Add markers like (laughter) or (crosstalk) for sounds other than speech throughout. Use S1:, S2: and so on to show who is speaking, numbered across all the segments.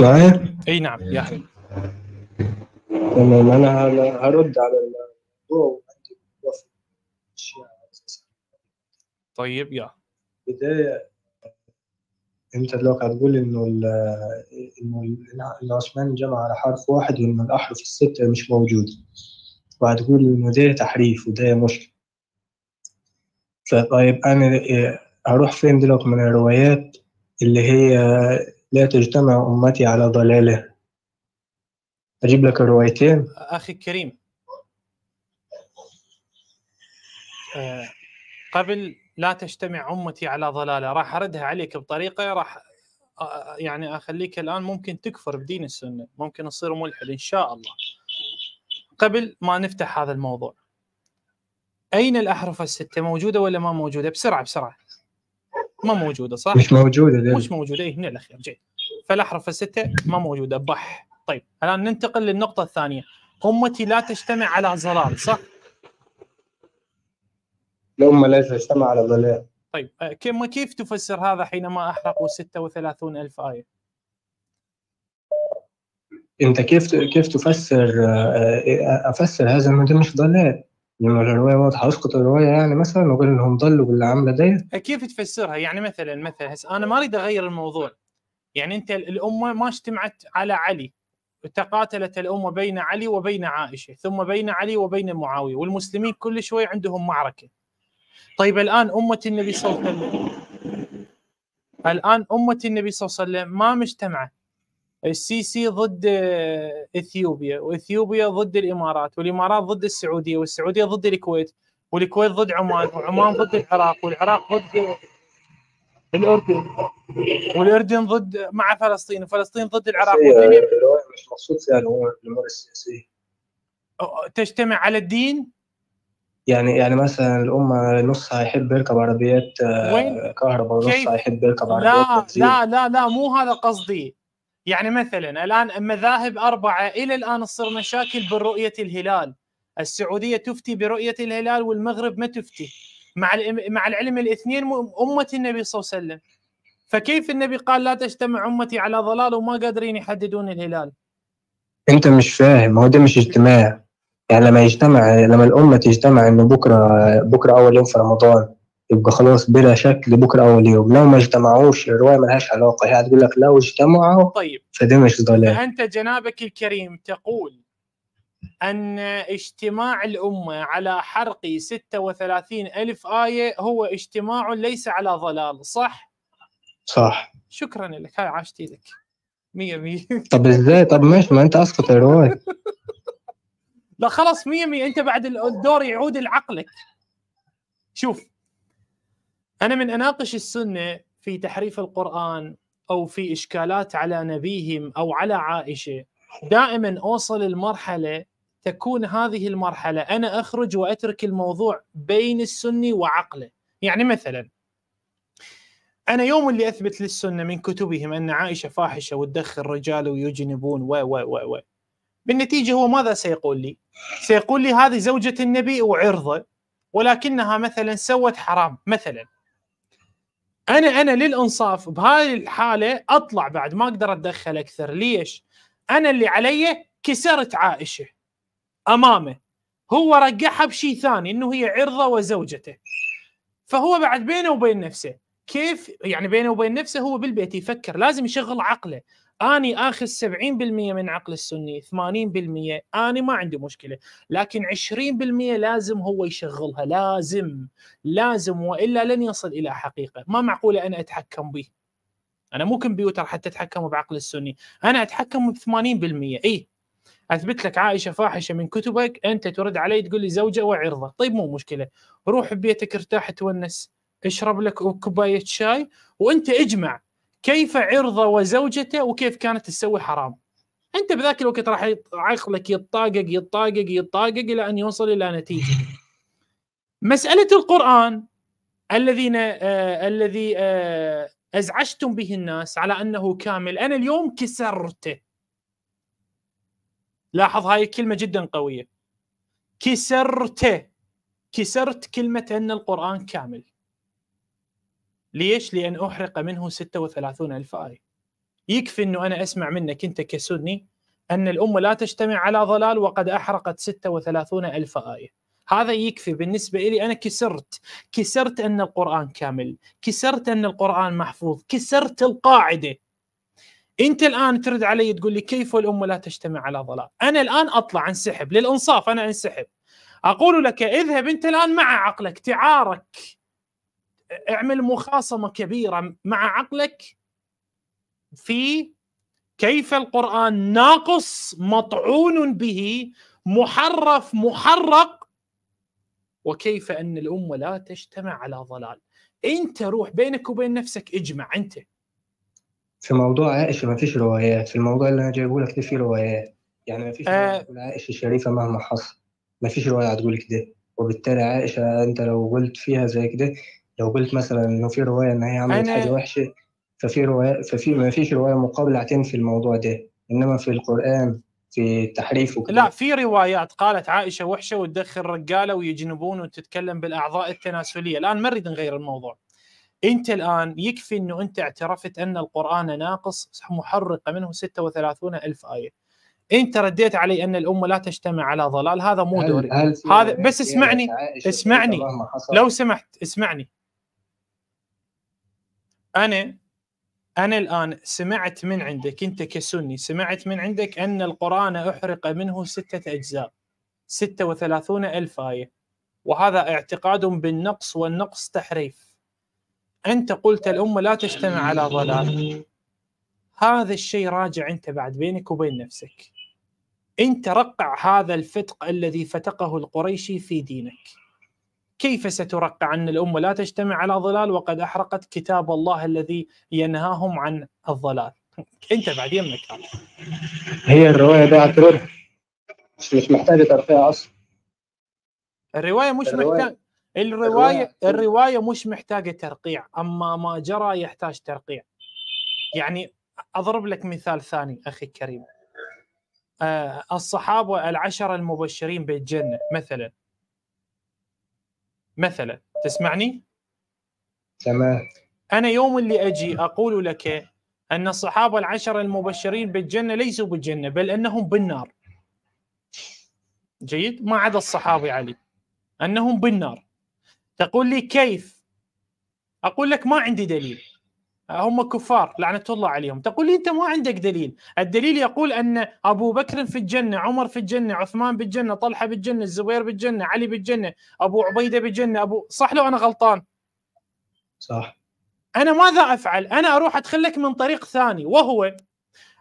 S1: معايا؟ طيب.
S2: اي نعم يا حبيبي
S1: تمام انا هرد على الموضوع وعندي اشياء طيب يا بدايه انت دلوقتي هتقول انه الـ انه العثماني جمع على حرف واحد وان الاحرف السته مش موجوده وهتقول انه ده تحريف وده مشكله فطيب انا هروح إيه، فين دلوقتي من الروايات اللي هي لا تجتمع أمتي على ضلاله أجيب لك الروايتين
S2: أخي الكريم آه، قبل لا تجتمع أمتي على ضلاله راح أردها عليك بطريقة راح آه، يعني أخليك الآن ممكن تكفر بدين السنة ممكن تصير ملحد إن شاء الله قبل ما نفتح هذا الموضوع أين الأحرف الستة موجودة ولا ما موجودة بسرعة بسرعة ما موجوده صح؟ مش موجوده دي. مش موجوده إيه هنا الاخير جيد فالاحرف السته ما موجوده بح طيب الان ننتقل للنقطه الثانيه امتي لا تجتمع على ظلال صح؟
S1: الامه لا تجتمع على ظلال
S2: طيب آه، كم كيف تفسر هذا حينما احرقوا 36 الف ايه؟
S1: انت كيف كيف تفسر آه، آه، افسر هذا انه ده مش ضلال لما الروايه واضحه اسقط الروايه يعني مثلا واقول انهم ضلوا باللي عامله ديت
S2: كيف تفسرها؟ يعني مثلا مثلا انا ما اريد اغير الموضوع يعني انت الامه ما اجتمعت على علي تقاتلت الامه بين علي وبين عائشه ثم بين علي وبين معاويه والمسلمين كل شوي عندهم معركه طيب الان امه النبي صلى الله عليه وسلم الان امه النبي صلى الله عليه وسلم ما مجتمعه السيسي ضد اثيوبيا واثيوبيا ضد الامارات والامارات ضد السعوديه والسعوديه ضد الكويت والكويت ضد عمان وعمان ضد العراق والعراق ضد الاردن والاردن ضد مع فلسطين وفلسطين ضد العراق آه، مش مقصود فيها الامور السياسيه تجتمع على الدين
S1: يعني يعني مثلا الامه نصها يحب يركب عربيات آه، كهرباء ونصها يحب يركب عربيات لا لا
S2: لا لا مو هذا قصدي يعني مثلا الان مذاهب اربعه الى الان تصير مشاكل برؤيه الهلال السعوديه تفتي برؤيه الهلال والمغرب ما تفتي مع مع العلم الاثنين امه النبي صلى الله عليه وسلم فكيف النبي قال لا تجتمع امتي على ضلال وما قادرين يحددون الهلال
S1: انت مش فاهم هو ده مش اجتماع يعني لما يجتمع لما الامه تجتمع ان بكره بكره اول يوم في رمضان يبقى خلاص بلا شك بكره اول يوم لو ما اجتمعوش الروايه ما لهاش علاقه هي يعني هتقول لك لو اجتمعوا طيب فده مش ضلال انت
S2: جنابك الكريم تقول أن اجتماع الأمة على حرق 36 ألف آية هو اجتماع ليس على ضلال صح؟ صح شكرا لك هاي عاشت ايدك 100 100
S1: طب ازاي طب مش ما انت اسقط الروايه
S2: لا خلاص 100 100 انت بعد الدور يعود لعقلك شوف انا من اناقش السنه في تحريف القران او في اشكالات على نبيهم او على عائشه دائما اوصل المرحله تكون هذه المرحله انا اخرج واترك الموضوع بين السني وعقله يعني مثلا انا يوم اللي اثبت للسنه من كتبهم ان عائشه فاحشه وتدخل رجال ويجنبون و و و و بالنتيجه هو ماذا سيقول لي؟ سيقول لي هذه زوجه النبي وعرضه ولكنها مثلا سوت حرام مثلا انا انا للانصاف بهذه الحاله اطلع بعد ما اقدر اتدخل اكثر ليش؟ انا اللي علي كسرت عائشه امامه هو رقعها بشيء ثاني انه هي عرضه وزوجته فهو بعد بينه وبين نفسه كيف يعني بينه وبين نفسه هو بالبيت يفكر لازم يشغل عقله اني اخذ 70% من عقل السني 80% اني ما عندي مشكله لكن 20% لازم هو يشغلها لازم لازم والا لن يصل الى حقيقه ما معقوله انا اتحكم به انا مو كمبيوتر حتى اتحكم بعقل السني انا اتحكم ب 80% اي اثبت لك عائشه فاحشه من كتبك انت ترد علي تقول لي زوجه وعرضه طيب مو مشكله روح بيتك ارتاح تونس اشرب لك كوبايه شاي وانت اجمع كيف عرضه وزوجته وكيف كانت تسوي حرام انت بذاك الوقت راح عقلك يتطاقق يتطاقق يتطاقق الى ان يوصل الى نتيجه (laughs) مساله القران الذين آه الذي آه ازعجتم به الناس على انه كامل انا اليوم كسرته لاحظ هاي الكلمه جدا قويه كسرته كسرت كلمه ان القران كامل ليش؟ لأن أحرق منه 36 ألف آية يكفي أنه أنا أسمع منك أنت كسني أن الأمة لا تجتمع على ضلال وقد أحرقت 36 ألف آية هذا يكفي بالنسبة لي أنا كسرت كسرت أن القرآن كامل كسرت أن القرآن محفوظ كسرت القاعدة انت الان ترد علي تقول لي كيف الامه لا تجتمع على ضلال؟ انا الان اطلع انسحب للانصاف انا انسحب. اقول لك اذهب انت الان مع عقلك تعارك اعمل مخاصمه كبيره مع عقلك في كيف القران ناقص مطعون به محرف محرق وكيف ان الامه لا تجتمع على ضلال انت روح بينك وبين نفسك اجمع انت
S1: في موضوع عائشه ما فيش روايات في الموضوع اللي انا جايبه لك في روايات يعني ما فيش آه عائشه الشريفه مهما حصل ما فيش روايه هتقول كده وبالتالي عائشه انت لو قلت فيها زي كده لو قلت مثلا انه في روايه ان هي عملت أنا... حاجه وحشه ففي روايه ففي ما فيش روايه مقابله هتنفي الموضوع ده انما في القران في التحريف وكده
S2: لا في روايات قالت عائشه وحشه وتدخل رجاله ويجنبون وتتكلم بالاعضاء التناسليه الان ما نريد نغير الموضوع انت الان يكفي انه انت اعترفت ان القران ناقص محرقه منه 36 الف ايه انت رديت علي ان الامه لا تجتمع على ضلال هذا مو دوري هذا بس اسمعني اسمعني لو سمحت اسمعني انا انا الان سمعت من عندك انت كسني سمعت من عندك ان القران احرق منه سته اجزاء 36 الف ايه وهذا اعتقاد بالنقص والنقص تحريف انت قلت الامه لا تجتمع على ضلال هذا الشيء راجع انت بعد بينك وبين نفسك انت رقع هذا الفتق الذي فتقه القريشي في دينك كيف سترقع عن الأمة لا تجتمع على ضلال وقد أحرقت كتاب الله الذي ينهاهم عن الضلال أنت بعد يمك
S1: هي الرواية دي اعتبرها مش, مش محتاجة ترقيع أصلا
S2: الرواية مش محتاجة الرواية الرواية مش محتاجة ترقيع أما ما جرى يحتاج ترقيع يعني أضرب لك مثال ثاني أخي الكريم آه، الصحابة العشرة المبشرين بالجنة مثلا مثلا تسمعني؟ تمام أنا يوم اللي أجي أقول لك أن الصحابة العشر المبشرين بالجنة ليسوا بالجنة بل أنهم بالنار جيد ما عدا الصحابي علي أنهم بالنار تقول لي كيف أقول لك ما عندي دليل هم كفار لعنة الله عليهم تقول لي أنت ما عندك دليل الدليل يقول أن أبو بكر في الجنة عمر في الجنة عثمان بالجنة طلحة بالجنة الزبير بالجنة علي بالجنة أبو عبيدة بالجنة أبو صح لو أنا غلطان صح أنا ماذا أفعل أنا أروح أدخلك من طريق ثاني وهو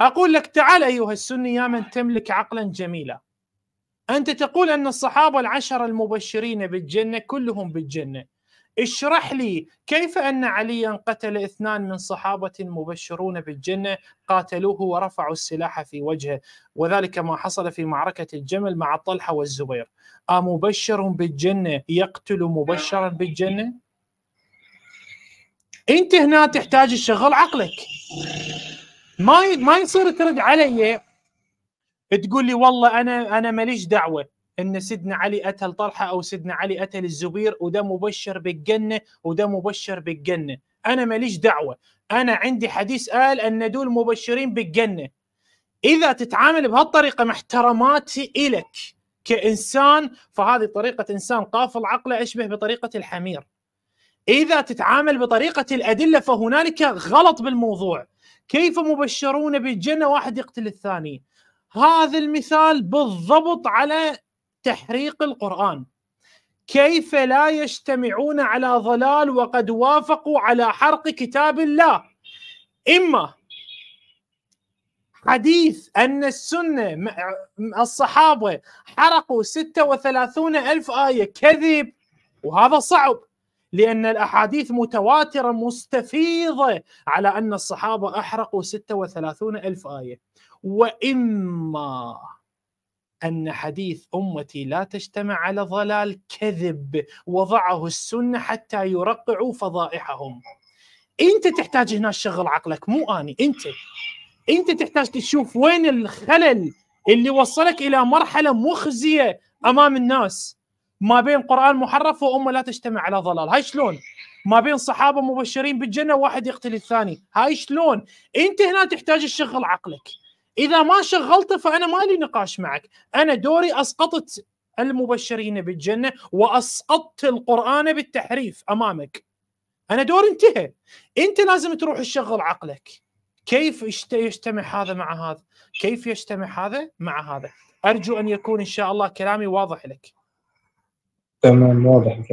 S2: أقول لك تعال أيها السني يا من تملك عقلا جميلا أنت تقول أن الصحابة العشر المبشرين بالجنة كلهم بالجنة اشرح لي كيف أن عليا قتل اثنان من صحابة مبشرون بالجنة قاتلوه ورفعوا السلاح في وجهه وذلك ما حصل في معركة الجمل مع طلحة والزبير أمبشر بالجنة يقتل مبشرا بالجنة أنت هنا تحتاج تشغل عقلك ما ما يصير ترد علي تقول لي والله انا انا ماليش دعوه ان سيدنا علي اتى لطلحه او سيدنا علي اتى للزبير وده مبشر بالجنه وده مبشر بالجنه انا ماليش دعوه انا عندي حديث قال ان دول مبشرين بالجنه اذا تتعامل بهالطريقه محترماتي الك كانسان فهذه طريقه انسان قافل عقله اشبه بطريقه الحمير اذا تتعامل بطريقه الادله فهنالك غلط بالموضوع كيف مبشرون بالجنه واحد يقتل الثاني هذا المثال بالضبط على تحريق القرآن كيف لا يجتمعون على ضلال وقد وافقوا على حرق كتاب الله إما حديث أن السنة الصحابة حرقوا 36 ألف آية كذب وهذا صعب لأن الأحاديث متواترة مستفيضة على أن الصحابة أحرقوا 36 ألف آية وإما ان حديث امتي لا تجتمع على ضلال كذب وضعه السنه حتى يرقعوا فضائحهم. انت تحتاج هنا تشغل عقلك مو اني انت. انت تحتاج تشوف وين الخلل اللي وصلك الى مرحله مخزيه امام الناس ما بين قران محرف وامه لا تجتمع على ضلال، هاي شلون؟ ما بين صحابه مبشرين بالجنه واحد يقتل الثاني، هاي شلون؟ انت هنا تحتاج تشغل عقلك. اذا ما شغلته فانا ما لي نقاش معك انا دوري اسقطت المبشرين بالجنه واسقطت القران بالتحريف امامك انا دوري انتهى انت لازم تروح تشغل عقلك كيف يجتمع هذا مع هذا كيف يجتمع هذا مع هذا ارجو ان يكون ان شاء الله كلامي واضح لك
S1: تمام واضح